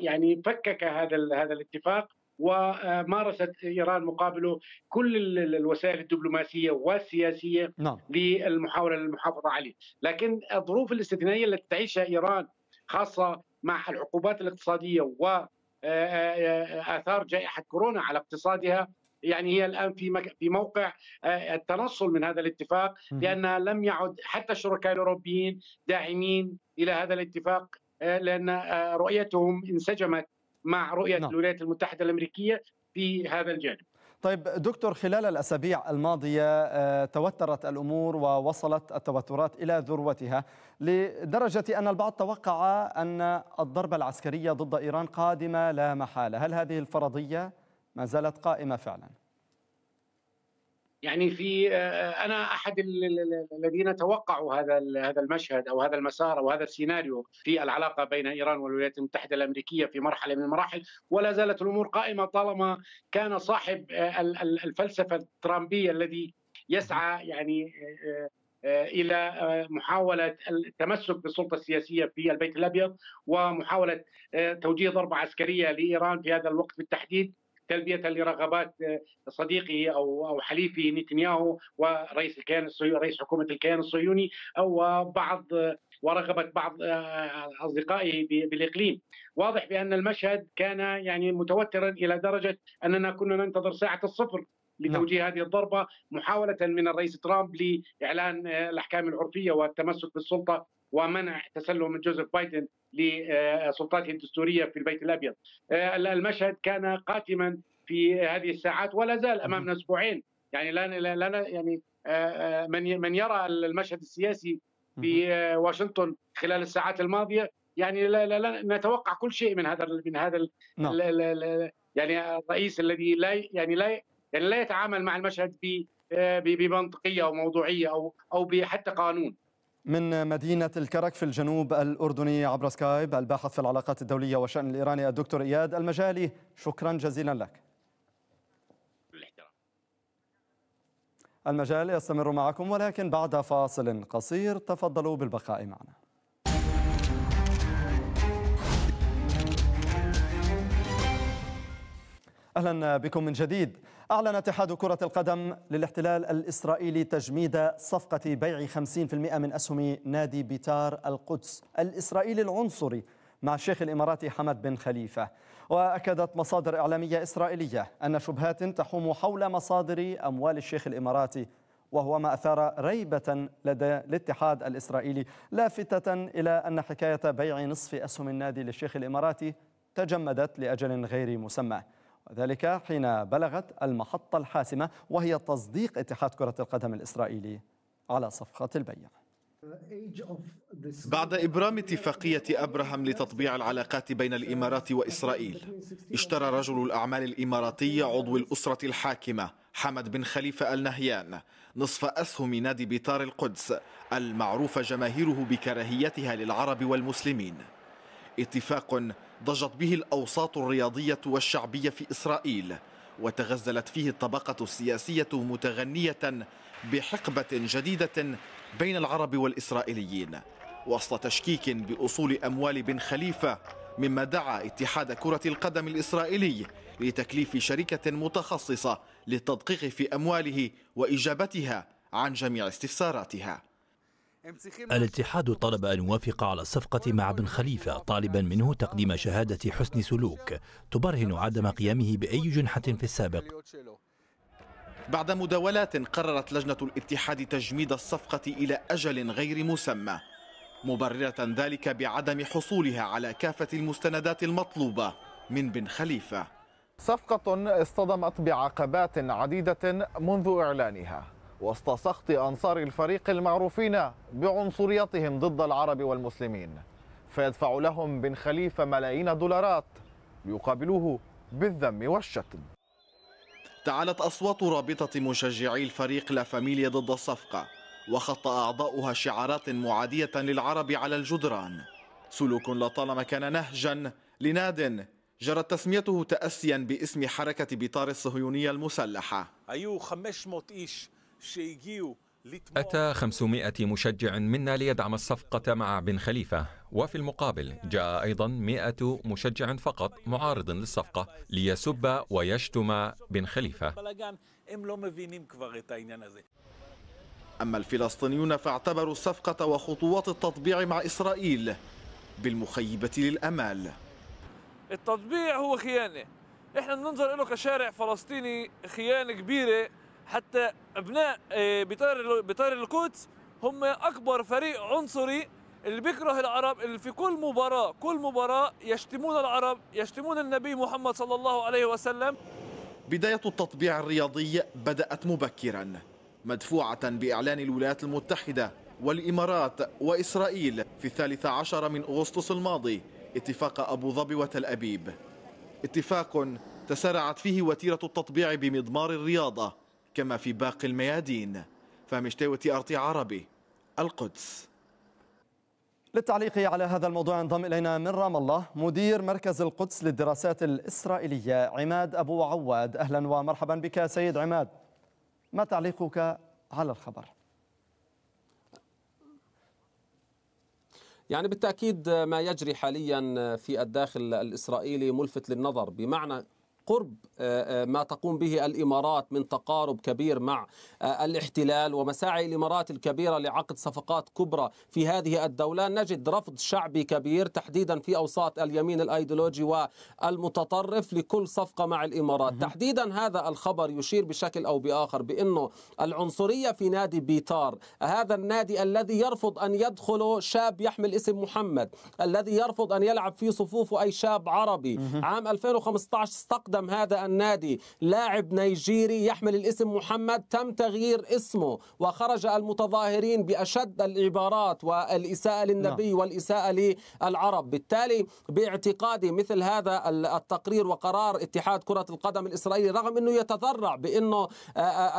يعني فكك هذا هذا الاتفاق ومارست ايران مقابله كل الوسائل الدبلوماسيه والسياسيه نعم. للمحاوله للمحافظه عليه، لكن الظروف الاستثنائيه التي تعيشها ايران خاصه مع العقوبات الاقتصاديه و آه، آه، آه، اثار جائحه كورونا على اقتصادها يعني هي الان في في موقع التنصل من هذا الاتفاق لانها لم يعد حتى الشركاء الاوروبيين داعمين الى هذا الاتفاق لان رؤيتهم انسجمت مع رؤيه نعم. الولايات المتحده الامريكيه في هذا الجانب طيب دكتور خلال الاسابيع الماضيه آه، توترت الامور ووصلت التوترات الى ذروتها لدرجه ان البعض توقع ان الضربه العسكريه ضد ايران قادمه لا محاله، هل هذه الفرضيه ما زالت قائمه فعلا؟ يعني في آه، انا احد الذين توقعوا هذا هذا المشهد او هذا المسار او هذا السيناريو في العلاقه بين ايران والولايات المتحده الامريكيه في مرحله من المراحل ولا زالت الامور قائمه طالما كان صاحب آه، الفلسفه الترامبيه الذي يسعى يعني آه، الى محاوله التمسك بالسلطه السياسيه في البيت الابيض ومحاوله توجيه ضربه عسكريه لايران في هذا الوقت بالتحديد تلبيه لرغبات آه، صديقه او او حليفه نتنياهو ورئيس الكيان الصهيوني رئيس حكومه الكيان الصهيوني او بعض آه، ورغبه بعض آه، اصدقائه بالاقليم واضح بان المشهد كان يعني متوترا الى درجه اننا كنا ننتظر ساعه الصفر نعم. لتوجيه هذه الضربة محاولة من الرئيس ترامب لإعلان الأحكام العرفية والتمسك بالسلطة ومنع تسلم جوزيف بايدن لسلطاته الدستوريه في البيت الابيض. آه، المشهد كان قاتما في هذه الساعات ولا زال امامنا اسبوعين يعني لا لا يعني آه، آه، من من يرى المشهد السياسي في واشنطن خلال الساعات الماضيه يعني لا, لا, نتوقع كل شيء من هذا من هذا نعم. يعني الرئيس الذي لا يعني لا يعني لا يتعامل مع المشهد بمنطقيه او موضوعيه او او حتى قانون من مدينة الكرك في الجنوب الأردني عبر سكايب الباحث في العلاقات الدولية والشأن الإيراني الدكتور إياد المجالي شكرا جزيلا لك المجال يستمر معكم ولكن بعد فاصل قصير تفضلوا بالبقاء معنا أهلا بكم من جديد أعلن اتحاد كرة القدم للاحتلال الإسرائيلي تجميد صفقة بيع 50% من أسهم نادي بيتار القدس الإسرائيلي العنصري مع الشيخ الإماراتي حمد بن خليفة وأكدت مصادر إعلامية إسرائيلية أن شبهات تحوم حول مصادر أموال الشيخ الإماراتي وهو ما أثار ريبة لدى الاتحاد الإسرائيلي لافتة إلى أن حكاية بيع نصف أسهم النادي للشيخ الإماراتي تجمدت لأجل غير مسمى ذلك حين بلغت المحطة الحاسمة وهي تصديق اتحاد كرة القدم الإسرائيلي على صفقة البيع بعد إبرام اتفاقية أبراهام لتطبيع العلاقات بين الإمارات وإسرائيل اشترى رجل الأعمال الإماراتي عضو الأسرة الحاكمة حمد بن خليفة النهيان نصف أسهم نادي بيطار القدس المعروف جماهيره بكراهيتها للعرب والمسلمين اتفاق ضجت به الأوساط الرياضية والشعبية في إسرائيل وتغزلت فيه الطبقة السياسية متغنية بحقبة جديدة بين العرب والإسرائيليين وسط تشكيك بأصول أموال بن خليفة مما دعا اتحاد كرة القدم الإسرائيلي لتكليف شركة متخصصة للتدقيق في أمواله وإجابتها عن جميع استفساراتها الاتحاد طلب أن يوافق على الصفقة مع بن خليفة طالبا منه تقديم شهادة حسن سلوك تبرهن عدم قيامه بأي جنحة في السابق بعد مداولات قررت لجنة الاتحاد تجميد الصفقة إلى أجل غير مسمى مبررة ذلك بعدم حصولها على كافة المستندات المطلوبة من بن خليفة صفقة اصطدمت بعقبات عديدة منذ إعلانها وسط سخط أنصار الفريق المعروفين بعنصريتهم ضد العرب والمسلمين فيدفع لهم بن خليفة ملايين الدولارات ليقابلوه بالذم والشتم تعالت أصوات رابطة مشجعي الفريق لا فاميليا ضد الصفقة وخط أعضاؤها شعارات معادية للعرب على الجدران سلوك لطالما كان نهجا لناد جرت تسميته تأسيا باسم حركة بيطار الصهيونية المسلحة أيو خمش موت إيش أتى 500 مشجع منا ليدعم الصفقة مع بن خليفة وفي المقابل جاء أيضا 100 مشجع فقط معارض للصفقة ليسب ويشتم بن خليفة أما الفلسطينيون فاعتبروا الصفقة وخطوات التطبيع مع إسرائيل بالمخيبة للأمال التطبيع هو خيانة احنا بننظر له كشارع فلسطيني خيانة كبيرة حتى ابناء بطار آه، بطار القدس هم اكبر فريق عنصري اللي بيكره العرب اللي في كل مباراه كل مباراه يشتمون العرب يشتمون النبي محمد صلى الله عليه وسلم بدايه التطبيع الرياضي بدات مبكرا مدفوعه باعلان الولايات المتحده والامارات واسرائيل في الثالث عشر من اغسطس الماضي اتفاق ابو ظبي وتل ابيب اتفاق تسارعت فيه وتيره التطبيع بمضمار الرياضه كما في باقي الميادين فمشتاوي تي ار تي عربي القدس للتعليق على هذا الموضوع انضم الينا من رام الله مدير مركز القدس للدراسات الاسرائيليه عماد ابو عواد اهلا ومرحبا بك سيد عماد ما تعليقك على الخبر يعني بالتاكيد ما يجري حاليا في الداخل الاسرائيلي ملفت للنظر بمعنى قرب آه، آه، ما تقوم به الامارات من تقارب كبير مع آه، الاحتلال ومساعي الامارات الكبيره لعقد صفقات كبرى في هذه الدوله نجد رفض شعبي كبير تحديدا في اوساط اليمين الايديولوجي والمتطرف لكل صفقه مع الامارات تحديدا هذا الخبر يشير بشكل او باخر بانه العنصريه في نادي بيتار هذا النادي الذي يرفض ان يدخل شاب يحمل اسم محمد الذي يرفض ان يلعب في صفوفه اي شاب عربي عام 2015 استقدم قدم هذا النادي لاعب نيجيري يحمل الاسم محمد تم تغيير اسمه وخرج المتظاهرين بأشد العبارات والإساءة للنبي نعم. والإساءة للعرب بالتالي باعتقادي مثل هذا التقرير وقرار اتحاد كرة القدم الإسرائيلي رغم أنه يتذرع بأنه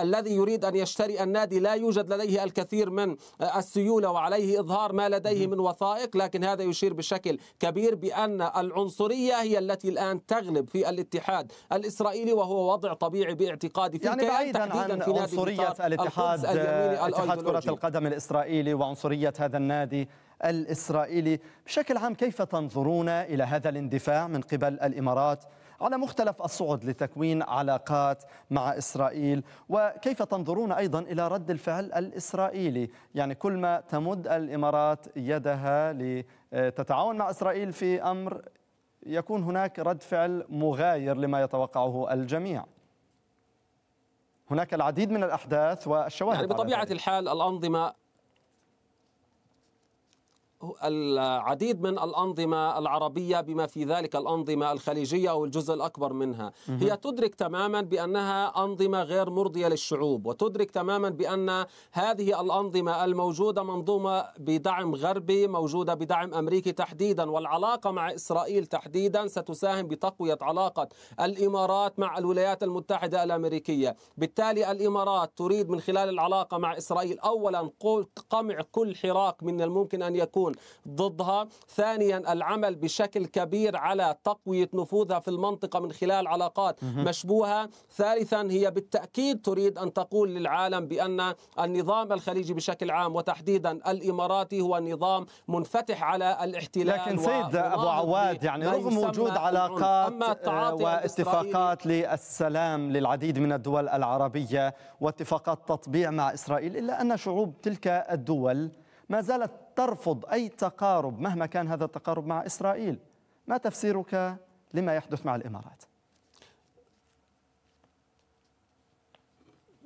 الذي يريد أن يشتري النادي لا يوجد لديه الكثير من السيولة وعليه إظهار ما لديه من وثائق لكن هذا يشير بشكل كبير بأن العنصرية هي التي الآن تغلب في الاتحاد الاتحاد الاسرائيلي وهو وضع طبيعي باعتقادي في يعني بعيدا عن في عنصريه الاتحاد اتحاد كره القدم الاسرائيلي وعنصريه هذا النادي الاسرائيلي بشكل عام كيف تنظرون الى هذا الاندفاع من قبل الامارات على مختلف الصعد لتكوين علاقات مع اسرائيل وكيف تنظرون ايضا الى رد الفعل الاسرائيلي يعني كل ما تمد الامارات يدها لتتعاون مع اسرائيل في امر يكون هناك رد فعل مغاير لما يتوقعه الجميع هناك العديد من الأحداث والشواهد يعني بطبيعة الحال الأنظمة العديد من الأنظمة العربية بما في ذلك الأنظمة الخليجية أو الجزء الأكبر منها هي تدرك تماما بأنها أنظمة غير مرضية للشعوب وتدرك تماما بأن هذه الأنظمة الموجودة منظومة بدعم غربي موجودة بدعم أمريكي تحديدا والعلاقة مع إسرائيل تحديدا ستساهم بتقوية علاقة الإمارات مع الولايات المتحدة الأمريكية بالتالي الإمارات تريد من خلال العلاقة مع إسرائيل أولا قمع كل حراك من الممكن أن يكون يعملون ضدها ثانيا العمل بشكل كبير على تقوية نفوذها في المنطقة من خلال علاقات مشبوهة ثالثا هي بالتأكيد تريد أن تقول للعالم بأن النظام الخليجي بشكل عام وتحديدا الإماراتي هو نظام منفتح على الاحتلال لكن سيد أبو عواد يعني رغم وجود علاقات آه، واتفاقات للسلام للعديد من الدول العربية واتفاقات تطبيع مع إسرائيل إلا أن شعوب تلك الدول ما زالت ترفض أي تقارب مهما كان هذا التقارب مع إسرائيل ما تفسيرك لما يحدث مع الإمارات؟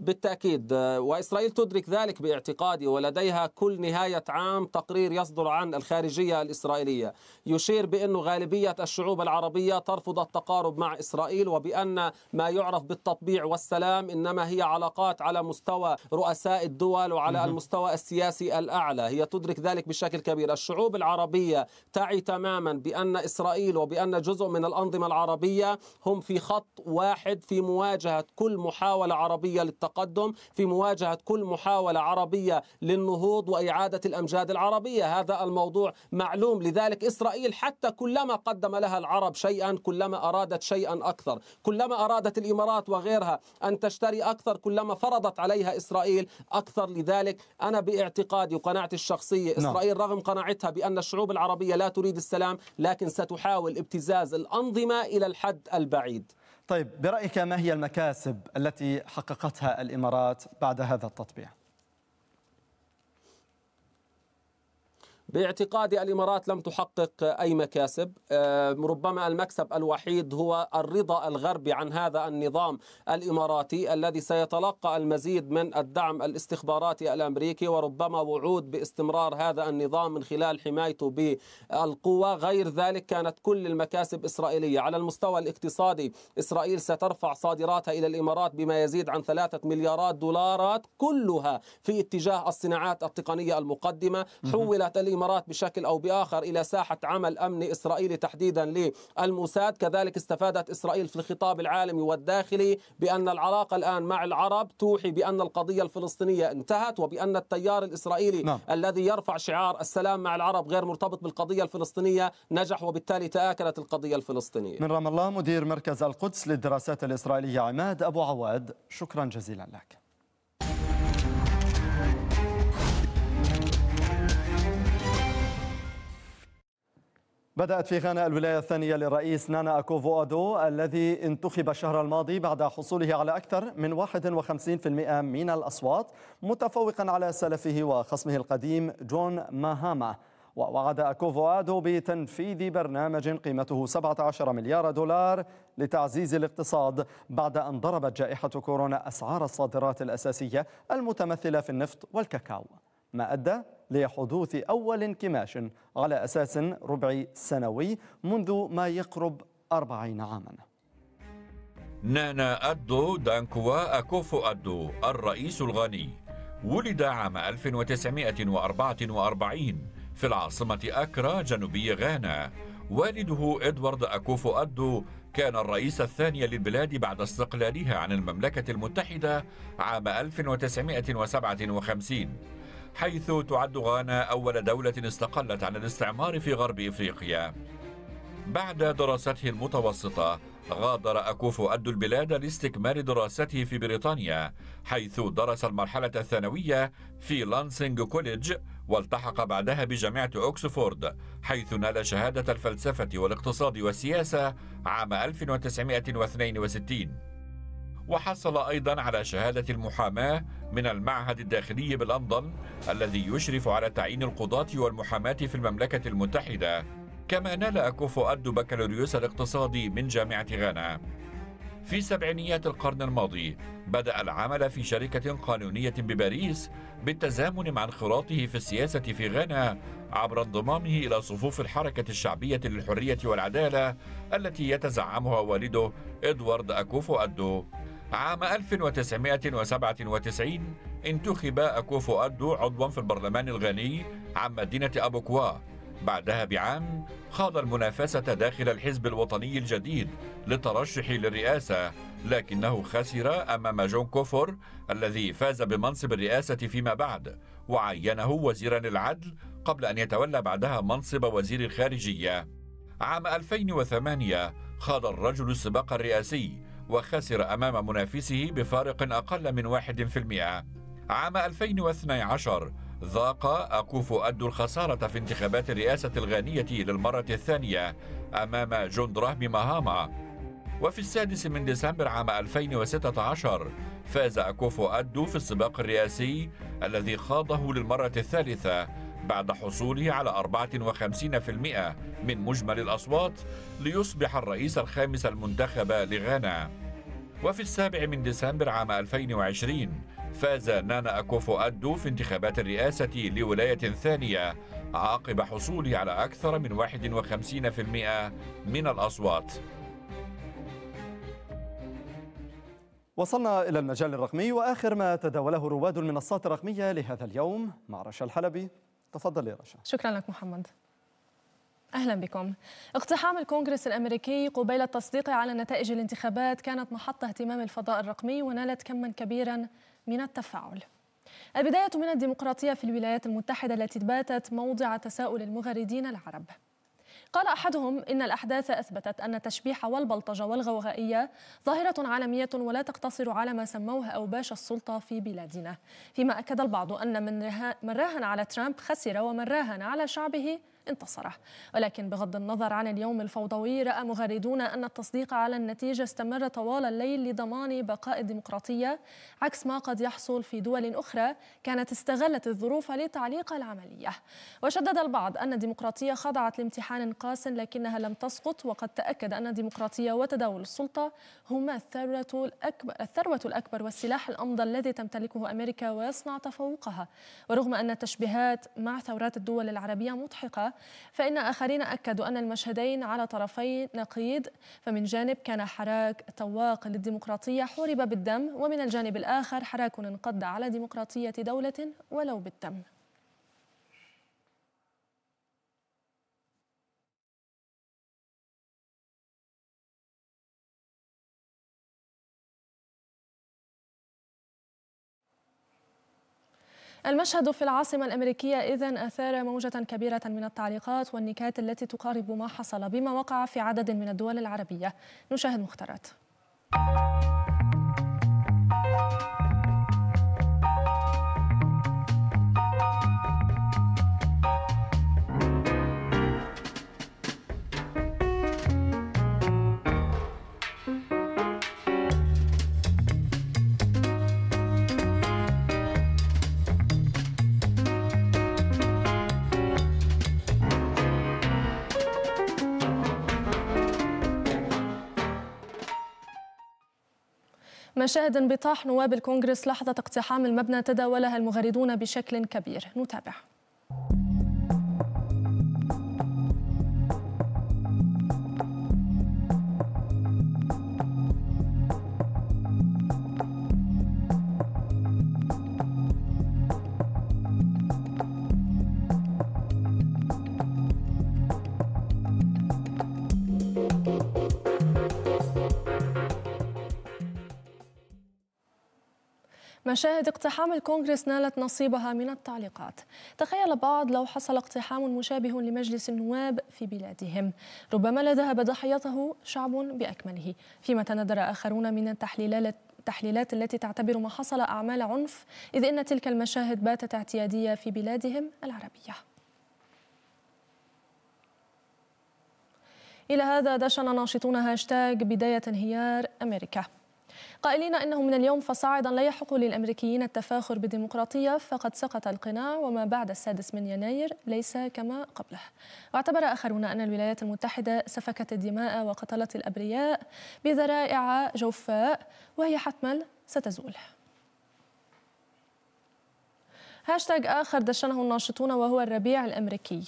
بالتأكيد آه، وإسرائيل تدرك ذلك باعتقادي ولديها كل نهاية عام تقرير يصدر عن الخارجية الإسرائيلية يشير بأن غالبية الشعوب العربية ترفض التقارب مع إسرائيل وبأن ما يعرف بالتطبيع والسلام إنما هي علاقات على مستوى رؤساء الدول وعلى المستوى السياسي الأعلى هي تدرك ذلك بشكل كبير الشعوب العربية تعي تماما بأن إسرائيل وبأن جزء من الأنظمة العربية هم في خط واحد في مواجهة كل محاولة عربية للتقارب التقدم في مواجهة كل محاولة عربية للنهوض وإعادة الأمجاد العربية هذا الموضوع معلوم لذلك إسرائيل حتى كلما قدم لها العرب شيئا كلما أرادت شيئا أكثر كلما أرادت الإمارات وغيرها أن تشتري أكثر كلما فرضت عليها إسرائيل أكثر لذلك أنا باعتقادي وقناعتي الشخصية نعم. إسرائيل رغم قناعتها بأن الشعوب العربية لا تريد السلام لكن ستحاول ابتزاز الأنظمة إلى الحد البعيد طيب برأيك ما هي المكاسب التي حققتها الإمارات بعد هذا التطبيع؟ باعتقادي الامارات لم تحقق اي مكاسب ربما المكسب الوحيد هو الرضا الغربي عن هذا النظام الاماراتي الذي سيتلقى المزيد من الدعم الاستخباراتي الامريكي وربما وعود باستمرار هذا النظام من خلال حمايته بالقوه غير ذلك كانت كل المكاسب اسرائيليه على المستوى الاقتصادي اسرائيل سترفع صادراتها الى الامارات بما يزيد عن ثلاثة مليارات دولارات كلها في اتجاه الصناعات التقنيه المقدمه حولت الامارات الامارات بشكل او باخر الى ساحه عمل امني اسرائيلي تحديدا للموساد، كذلك استفادت اسرائيل في الخطاب العالمي والداخلي بان العلاقه الان مع العرب توحي بان القضيه الفلسطينيه انتهت وبان التيار الاسرائيلي نعم. الذي يرفع شعار السلام مع العرب غير مرتبط بالقضيه الفلسطينيه نجح وبالتالي تاكلت القضيه الفلسطينيه. من رام الله مدير مركز القدس للدراسات الاسرائيليه عماد ابو عواد، شكرا جزيلا لك. بدأت في غانا الولاية الثانية للرئيس نانا أكوفو أدو الذي انتخب الشهر الماضي بعد حصوله على أكثر من 51% من الأصوات متفوقا على سلفه وخصمه القديم جون ماهاما ووعد أكوفو أدو بتنفيذ برنامج قيمته 17 مليار دولار لتعزيز الاقتصاد بعد أن ضربت جائحة كورونا أسعار الصادرات الأساسية المتمثلة في النفط والكاكاو ما أدى لحدوث أول انكماش على أساس ربع سنوي منذ ما يقرب أربعين عاماً نانا أدو دانكوا أكوفو أدو الرئيس الغني ولد عام 1944 في العاصمة أكرا جنوبي غانا والده إدوارد أكوفو أدو كان الرئيس الثاني للبلاد بعد استقلالها عن المملكة المتحدة عام 1957 حيث تعد غانا أول دولة استقلت عن الاستعمار في غرب إفريقيا بعد دراسته المتوسطة غادر أكوفو أدو البلاد لاستكمال دراسته في بريطانيا حيث درس المرحلة الثانوية في لانسينج كوليدج والتحق بعدها بجامعة أكسفورد، حيث نال شهادة الفلسفة والاقتصاد والسياسة عام 1962 وحصل أيضا على شهادة المحاماة من المعهد الداخلي بلندن الذي يشرف على تعيين القضاة والمحاماة في المملكة المتحدة كما نال أكوفو أدو بكالوريوس الاقتصادي من جامعة غانا في سبعينيات القرن الماضي بدأ العمل في شركة قانونية بباريس بالتزامن مع انخراطه في السياسة في غانا عبر انضمامه إلى صفوف الحركة الشعبية للحرية والعدالة التي يتزعمها والده إدوارد أكوفو أدو عام 1997 انتخب أكوفو أدو عضوا في البرلمان الغاني عن مدينة أبوكوا بعدها بعام خاض المنافسة داخل الحزب الوطني الجديد للترشح للرئاسة لكنه خسر أمام جون كوفور الذي فاز بمنصب الرئاسة فيما بعد وعينه وزيرا العدل قبل أن يتولى بعدها منصب وزير الخارجية عام 2008 خاض الرجل السباق الرئاسي وخسر أمام منافسه بفارق أقل من 1% عام 2012 ذاق أكوفو أدو الخسارة في انتخابات الرئاسة الغانية للمرة الثانية أمام جون دراهمي مهاما وفي السادس من ديسمبر عام 2016 فاز أكوفو أدو في السباق الرئاسي الذي خاضه للمرة الثالثة بعد حصوله على 54% من مجمل الأصوات ليصبح الرئيس الخامس المنتخب لغانا وفي السابع من ديسمبر عام 2020 فاز نانا أكوفو أدو في انتخابات الرئاسة لولاية ثانية عقب حصوله على أكثر من 51% من الأصوات وصلنا إلى المجال الرقمي وآخر ما تداوله رواد المنصات الرقمية لهذا اليوم مع رشا الحلبي تفضل يا رشا شكرا لك محمد اهلا بكم. اقتحام الكونغرس الامريكي قبيل التصديق على نتائج الانتخابات كانت محطة اهتمام الفضاء الرقمي ونالت كما كبيرا من التفاعل. البدايه من الديمقراطيه في الولايات المتحده التي باتت موضع تساؤل المغردين العرب. قال احدهم ان الاحداث اثبتت ان التشبيح والبلطجه والغوغائيه ظاهره عالميه ولا تقتصر على ما سموه اوباش السلطه في بلادنا فيما اكد البعض ان من راهن على ترامب خسر ومن راهن على شعبه انتصره ولكن بغض النظر عن اليوم الفوضوي رأى مغردون أن التصديق على النتيجة استمر طوال الليل لضمان بقاء الديمقراطية عكس ما قد يحصل في دول أخرى كانت استغلت الظروف لتعليق العملية وشدد البعض أن الديمقراطية خضعت لامتحان قاس لكنها لم تسقط وقد تأكد أن الديمقراطية وتداول السلطة هما الثروة الأكبر, الثروة الأكبر والسلاح الأمضى الذي تمتلكه أمريكا ويصنع تفوقها ورغم أن التشبيهات مع ثورات الدول العربية مضحكة فإن آخرين أكدوا أن المشهدين على طرفي نقيض فمن جانب كان حراك طواق للديمقراطية حورب بالدم ومن الجانب الآخر حراك انقض على ديمقراطية دولة ولو بالدم المشهد في العاصمة الأمريكية إذا أثار موجة كبيرة من التعليقات والنكات التي تقارب ما حصل بما وقع في عدد من الدول العربية نشاهد مختارات مشاهد انبطاح نواب الكونغرس لحظة اقتحام المبنى تداولها المغردون بشكل كبير نتابع مشاهد اقتحام الكونغرس نالت نصيبها من التعليقات تخيل بعض لو حصل اقتحام مشابه لمجلس النواب في بلادهم ربما لذهب ضحيته شعب بأكمله فيما تندر آخرون من التحليلات التحليلات التي تعتبر ما حصل أعمال عنف إذ إن تلك المشاهد باتت اعتيادية في بلادهم العربية إلى هذا دشن ناشطون هاشتاج بداية انهيار أمريكا قائلين أنه من اليوم فصاعدا لا يحق للأمريكيين التفاخر بالديمقراطية فقد سقط القناع وما بعد السادس من يناير ليس كما قبله واعتبر آخرون أن الولايات المتحدة سفكت الدماء وقتلت الأبرياء بذرائع جوفاء وهي حتما ستزول هاشتاج آخر دشنه الناشطون وهو الربيع الأمريكي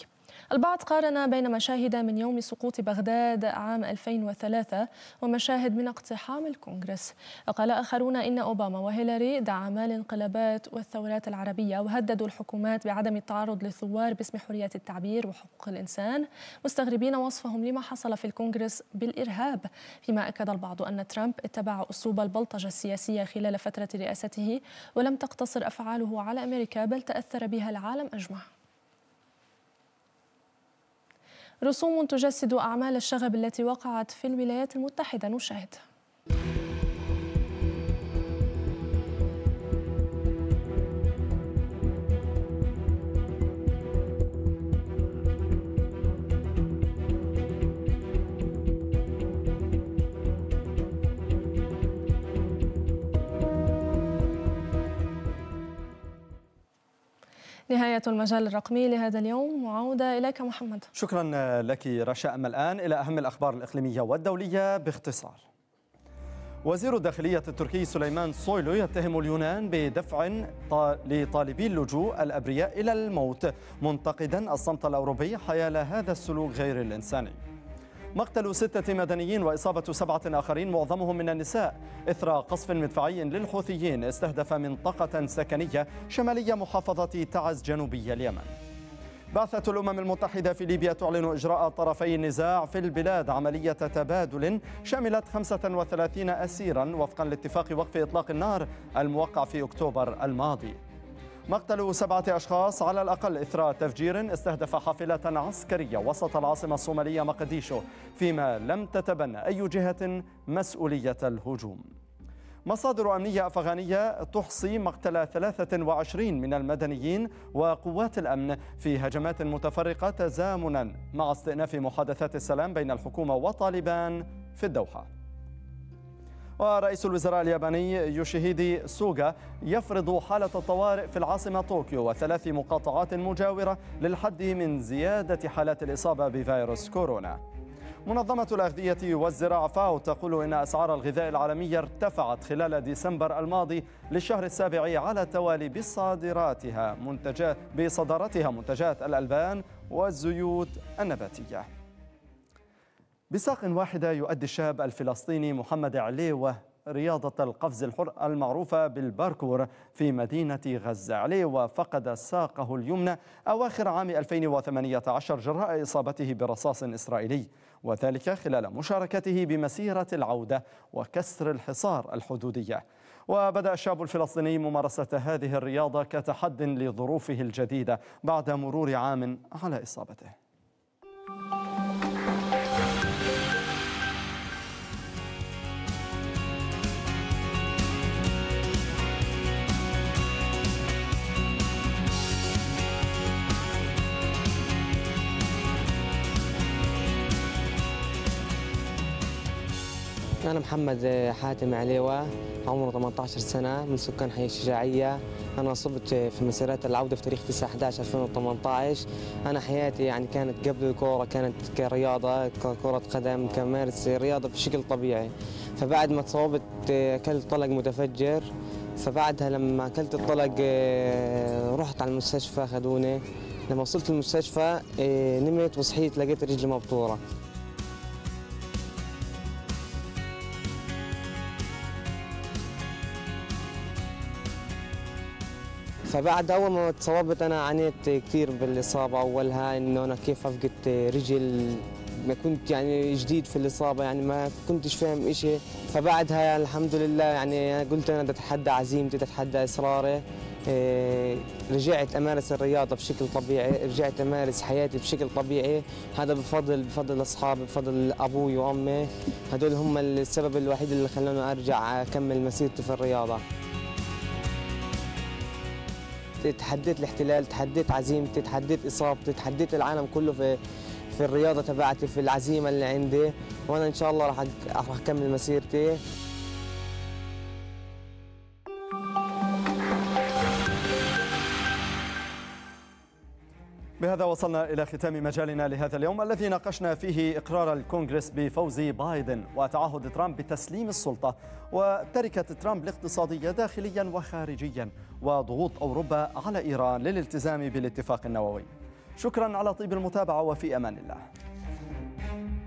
البعض قارن بين مشاهد من يوم سقوط بغداد عام 2003 ومشاهد من اقتحام الكونغرس وقال آخرون إن أوباما وهيلاري دعما الانقلابات والثورات العربية وهددوا الحكومات بعدم التعرض للثوار باسم حرية التعبير وحقوق الإنسان مستغربين وصفهم لما حصل في الكونغرس بالإرهاب فيما أكد البعض أن ترامب اتبع أسلوب البلطجة السياسية خلال فترة رئاسته ولم تقتصر أفعاله على أمريكا بل تأثر بها العالم أجمع رسوم تجسد أعمال الشغب التي وقعت في الولايات المتحدة نشاهد نهاية المجال الرقمي لهذا اليوم وعودة إليك محمد شكرا لك رشا أما الآن إلى أهم الأخبار الإقليمية والدولية باختصار وزير الداخلية التركي سليمان صويلو يتهم اليونان بدفع لطالبي اللجوء الأبرياء إلى الموت منتقدا الصمت الأوروبي حيال هذا السلوك غير الإنساني مقتل ستة مدنيين وإصابة سبعة آخرين معظمهم من النساء إثر قصف مدفعي للحوثيين استهدف منطقة سكنية شمالية محافظة تعز جنوبي اليمن بعثة الأمم المتحدة في ليبيا تعلن إجراء طرفي النزاع في البلاد عملية تبادل شملت 35 أسيرا وفقا لاتفاق وقف إطلاق النار الموقع في أكتوبر الماضي مقتل سبعة أشخاص على الأقل إثر تفجير استهدف حافلة عسكرية وسط العاصمة الصومالية مقديشو فيما لم تتبنى أي جهة مسؤولية الهجوم مصادر أمنية أفغانية تحصي مقتل 23 من المدنيين وقوات الأمن في هجمات متفرقة تزامنا مع استئناف محادثات السلام بين الحكومة وطالبان في الدوحة ورئيس الوزراء الياباني يوشيهيدي سوغا يفرض حالة الطوارئ في العاصمة طوكيو وثلاث مقاطعات مجاورة للحد من زيادة حالات الإصابة بفيروس كورونا منظمة الأغذية والزراعة فاو تقول إن أسعار الغذاء العالمية ارتفعت خلال ديسمبر الماضي للشهر السابع على التوالي بصادراتها منتجات بصدارتها منتجات الألبان والزيوت النباتية بساق واحدة يؤدي الشاب الفلسطيني محمد عليوة رياضة القفز الحر المعروفة بالباركور في مدينة غزة عليوة وفقد ساقه اليمنى أواخر عام 2018 جراء إصابته برصاص إسرائيلي وذلك خلال مشاركته بمسيرة العودة وكسر الحصار الحدودية وبدأ الشاب الفلسطيني ممارسة هذه الرياضة كتحد لظروفه الجديدة بعد مرور عام على إصابته أنا محمد حاتم عليوة عمره 18 سنة من سكان حي الشجاعية أنا أصبت في مسيرات العودة في تاريخ 9 11 2018 أنا حياتي يعني كانت قبل الكورة كانت كرياضة ككرة قدم كمارس رياضة بشكل طبيعي فبعد ما تصابت أكلت طلق متفجر فبعدها لما أكلت الطلق آه، رحت على المستشفى خدوني لما وصلت المستشفى آه، نمت وصحيت لقيت رجلي مبطورة فبعد اول ما تصابت انا عانيت كثير بالاصابه اولها انه انا كيف افقدت رجل ما كنت يعني جديد في الاصابه يعني ما كنتش فاهم إشي فبعدها الحمد لله يعني انا قلت انا بدي اتحدى عزيمتي بدي اتحدى اصراري إيه، رجعت امارس الرياضه بشكل طبيعي رجعت امارس حياتي بشكل طبيعي هذا بفضل بفضل اصحابي بفضل ابوي وامي هدول هم السبب الوحيد اللي خلاني ارجع اكمل مسيرتي في الرياضه تحديت الاحتلال تحديت عزيمتي تحديت اصابتي تحديت العالم كله في في الرياضه تبعتي في العزيمه اللي عندي وانا ان شاء الله راح راح اكمل مسيرتي بهذا وصلنا إلى ختام مجالنا لهذا اليوم الذي ناقشنا فيه إقرار الكونغرس بفوز بايدن وتعهد ترامب بتسليم السلطة وتركة ترامب الاقتصادية داخليا وخارجيا وضغوط أوروبا على إيران للالتزام بالاتفاق النووي شكرا على طيب المتابعة وفي أمان الله